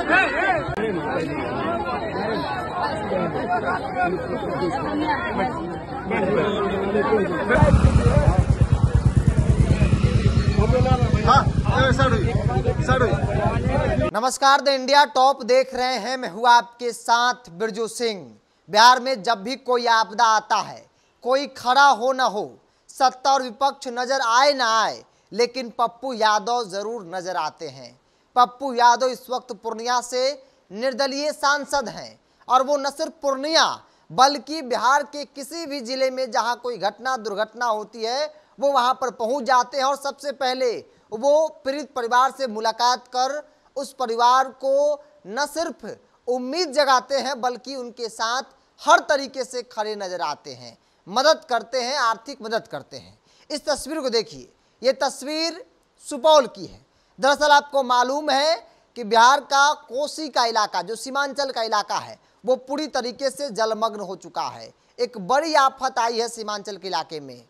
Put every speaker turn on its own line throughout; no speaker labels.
नमस्कार the India top देख रहे हैं मैं हूं आपके साथ बिरजू सिंह बिहार में जब भी कोई आपदा आता है कोई खड़ा हो ना हो सत्ता और विपक्ष नजर आए ना आए लेकिन पप्पू यादव जरूर नजर आते हैं पप्पू यादव इस वक्त पूर्णिया से निर्दलीय सांसद हैं और वो न सिर्फ पूर्णिया बल्कि बिहार के किसी भी जिले में जहां कोई घटना दुर्घटना होती है वो वहां पर पहुंच जाते हैं और सबसे पहले वो पीड़ित परिवार से मुलाकात कर उस परिवार को न सिर्फ उम्मीद जगाते हैं बल्कि उनके साथ हर तरीके से खड़े नजर आते हैं मदद करते हैं आर्थिक मदद करते हैं इस तस्वीर को देखिए ये तस्वीर सुपौल की है दरअसल आपको मालूम है कि बिहार का कोसी का इलाका जो सीमांचल का इलाका है वो पूरी तरीके से जलमग्न हो चुका है एक बड़ी आफत आई है सीमांचल के इलाके में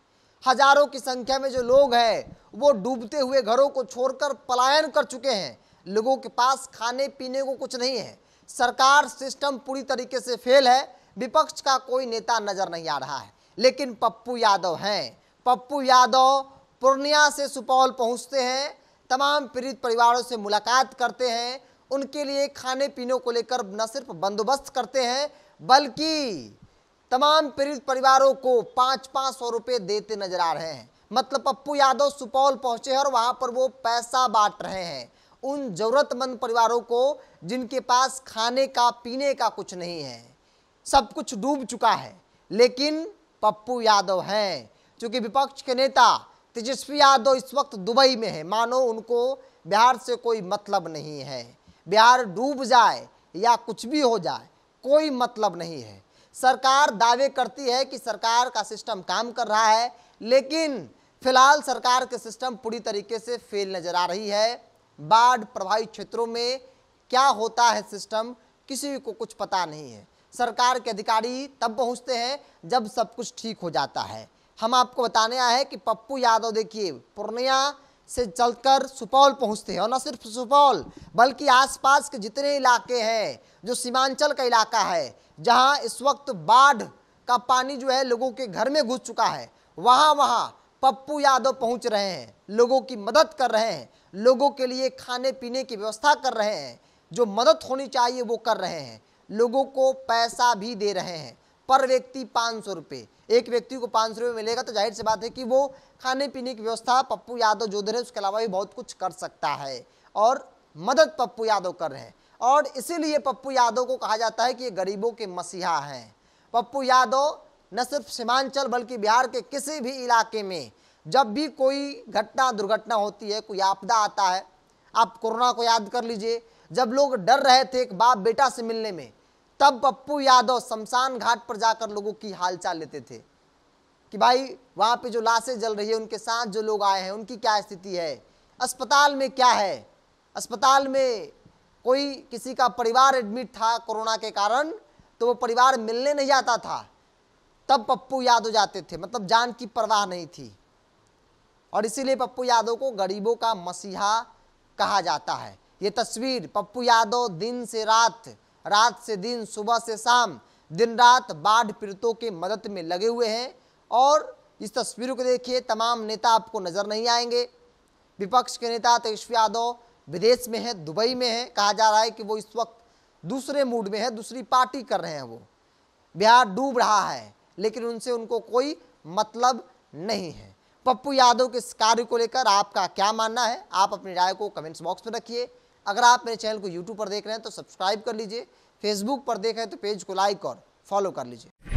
हजारों की संख्या में जो लोग हैं वो डूबते हुए घरों को छोड़कर पलायन कर चुके हैं लोगों के पास खाने पीने को कुछ नहीं है सरकार सिस्टम पूरी तरीके से फेल है विपक्ष का कोई नेता नज़र नहीं आ रहा है लेकिन पप्पू यादव हैं पप्पू यादव पूर्णिया से सुपौल पहुंचते हैं तमाम पीड़ित परिवारों से मुलाकात करते हैं उनके लिए खाने पीने को लेकर न सिर्फ बंदोबस्त करते हैं बल्कि तमाम पीड़ित परिवारों को पाँच पाँच सौ रुपये देते नजर आ रहे हैं मतलब पप्पू यादव सुपौल पहुंचे हैं और वहां पर वो पैसा बांट रहे हैं उन ज़रूरतमंद परिवारों को जिनके पास खाने का पीने का कुछ नहीं है सब कुछ डूब चुका है लेकिन पप्पू यादव हैं क्योंकि विपक्ष के नेता तेजस्वी यादव इस वक्त दुबई में है मानो उनको बिहार से कोई मतलब नहीं है बिहार डूब जाए या कुछ भी हो जाए कोई मतलब नहीं है सरकार दावे करती है कि सरकार का सिस्टम काम कर रहा है लेकिन फिलहाल सरकार के सिस्टम पूरी तरीके से फेल नज़र आ रही है बाढ़ प्रभावित क्षेत्रों में क्या होता है सिस्टम किसी को कुछ पता नहीं है सरकार के अधिकारी तब पहुंचते हैं जब सब कुछ ठीक हो जाता है हम आपको बताने आए हैं कि पप्पू यादव देखिए पूर्णिया से चलकर सुपौल पहुंचते हैं और न सिर्फ सुपौल बल्कि आसपास के जितने इलाके हैं जो सीमांचल का इलाका है जहां इस वक्त बाढ़ का पानी जो है लोगों के घर में घुस चुका है वहां वहां पप्पू यादव पहुंच रहे हैं लोगों की मदद कर रहे हैं लोगों के लिए खाने पीने की व्यवस्था कर रहे हैं जो मदद होनी चाहिए वो कर रहे हैं लोगों को पैसा भी दे रहे हैं पर व्यक्ति पाँच सौ रुपये एक व्यक्ति को पाँच सौ रुपये मिलेगा तो जाहिर सी बात है कि वो खाने पीने की व्यवस्था पप्पू यादव जो रहे हैं उसके अलावा भी बहुत कुछ कर सकता है और मदद पप्पू यादव कर रहे हैं और इसीलिए पप्पू यादव को कहा जाता है कि ये गरीबों के मसीहा हैं पप्पू यादव न सिर्फ सीमांचल बल्कि बिहार के किसी भी इलाके में जब भी कोई घटना दुर्घटना होती है कोई आपदा आता है आप कोरोना को याद कर लीजिए जब लोग डर रहे थे एक बाप बेटा से मिलने में तब पप्पू यादव शमशान घाट पर जाकर लोगों की हालचाल लेते थे कि भाई वहाँ पे जो लाशें जल रही है उनके साथ जो लोग आए हैं उनकी क्या स्थिति है अस्पताल में क्या है अस्पताल में कोई किसी का परिवार एडमिट था कोरोना के कारण तो वो परिवार मिलने नहीं जाता था तब पप्पू यादव जाते थे मतलब जान की परवाह नहीं थी और इसीलिए पप्पू यादव को गरीबों का मसीहा कहा जाता है ये तस्वीर पप्पू यादव दिन से रात रात से दिन सुबह से शाम दिन रात बाढ़ पीड़ितों के मदद में लगे हुए हैं और इस तस्वीरों को देखिए तमाम नेता आपको नज़र नहीं आएंगे विपक्ष के नेता तेजस्वी यादव विदेश में है दुबई में है कहा जा रहा है कि वो इस वक्त दूसरे मूड में है दूसरी पार्टी कर रहे हैं वो बिहार डूब रहा है लेकिन उनसे उनको कोई मतलब नहीं है पप्पू यादव के इस कार्य को लेकर आपका क्या मानना है आप अपनी राय को कमेंट्स बॉक्स में रखिए अगर आप मेरे चैनल को यूट्यूब पर देख रहे हैं तो सब्सक्राइब कर लीजिए फेसबुक पर देख रहे हैं तो पेज को लाइक और फॉलो कर लीजिए